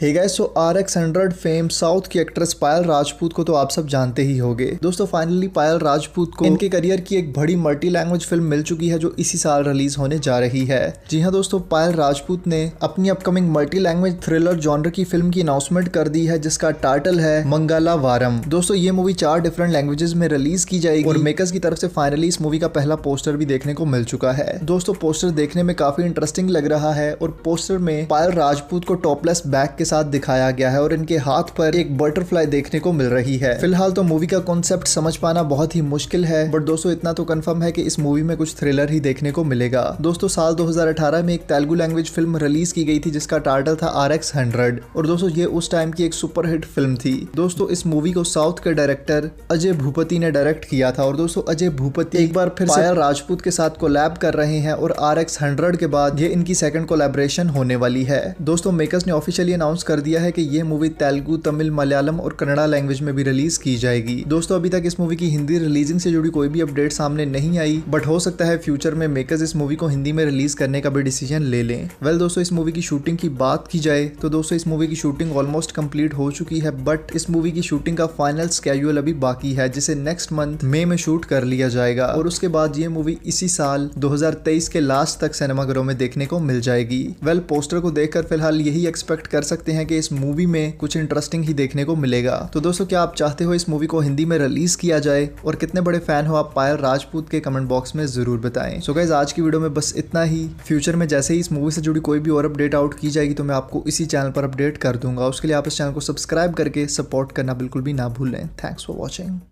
हे guys so R X hundred fame south की actress Payal Rajput को तो आप सब जानते ही होंगे दोस्तों फाइनली पायल राजपूत को इनके करियर की एक बड़ी मल्टी लैंग्वेज फिल्म मिल चुकी है जो इसी साल रिलीज होने जा रही है जी हाँ दोस्तों पायल राजपूत ने अपनी upcoming multi language thriller genre की फिल्म की अनाउंसमेंट कर दी है जिसका टाइटल है मंगाला वारम दोस्तों ये मूवी चार डिफरेंट लैंग्वेजेस में रिलीज की जाएगी और मेकर्स की तरफ से फाइनली इस मूवी का पहला पोस्टर भी देखने को मिल चुका है दोस्तों पोस्टर देखने में काफी इंटरेस्टिंग लग रहा है और पोस्टर में पायल राजपूत को टॉपलेस बैक के साथ दिखाया गया है और इनके हाथ पर एक बटरफ्लाई देखने को मिल रही है फिलहाल तो मूवी का कॉन्सेप्ट समझ पाना बहुत ही मुश्किल है बट दोस्तों इतना तो कंफर्म है कि इस मूवी में कुछ थ्रिलर ही देखने को मिलेगा दोस्तों साल 2018 में एक तेलुगु लैंग्वेज फिल्म रिलीज की गई थी जिसका टाइटल था आर एक्स और दोस्तों ये उस टाइम की एक सुपरहिट फिल्म थी दोस्तों इस मूवी को साउथ के डायरेक्टर अजय भूपति ने डायरेक्ट किया था और दोस्तों अजय भूपति एक बार फिर पायल राजपूत के साथ कोलैब कर रहे हैं और आर एक्स हंड्रेड के बाद ये इनकी सेकंड कोलेब्रेशन होने वाली है दोस्तों मेकर्स ने ऑफिशियली अनाउंस अनाउंस कर दिया है कि यह मूवी तेलुगु तमिल मलयालम और कन्नड़ा लैंग्वेज में भी रिलीज की जाएगी दोस्तों अभी तक इस मूवी की हिंदी रिलीजिंग से जुड़ी कोई भी अपडेट सामने नहीं आई बट हो सकता है फ्यूचर में मेकर्स इस मूवी को हिंदी में रिलीज करने का भी डिसीजन ले लें वेल well, दोस्तों इस मूवी की शूटिंग की बात की जाए तो दोस्तों इस मूवी की शूटिंग ऑलमोस्ट कंप्लीट हो चुकी है बट इस मूवी की शूटिंग का फाइनल स्केड्यूल अभी बाकी है जिसे नेक्स्ट मंथ मे में शूट कर लिया जाएगा और उसके बाद ये मूवी इसी साल दो के लास्ट तक सिनेमाघरों में देखने को मिल जाएगी वेल well, पोस्टर को देखकर फिलहाल यही एक्सपेक्ट कर सकते सकते हैं कि इस मूवी में कुछ इंटरेस्टिंग ही देखने को मिलेगा तो दोस्तों क्या आप चाहते हो इस मूवी को हिंदी में रिलीज किया जाए और कितने बड़े फैन हो आप पायल राजपूत के कमेंट बॉक्स में जरूर बताएं सो गाइज आज की वीडियो में बस इतना ही फ्यूचर में जैसे ही इस मूवी से जुड़ी कोई भी और अपडेट आउट की जाएगी तो मैं आपको इसी चैनल पर अपडेट कर दूंगा उसके लिए आप इस चैनल को सब्सक्राइब करके सपोर्ट करना बिल्कुल भी ना भूलें थैंक्स फॉर वॉचिंग